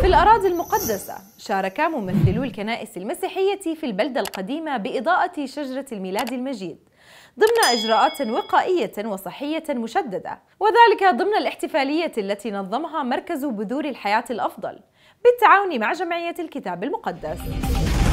في الأراضي المقدسة شارك ممثلو الكنائس المسيحية في البلدة القديمة بإضاءة شجرة الميلاد المجيد ضمن إجراءات وقائية وصحية مشددة وذلك ضمن الاحتفالية التي نظمها مركز بذور الحياة الأفضل بالتعاون مع جمعية الكتاب المقدس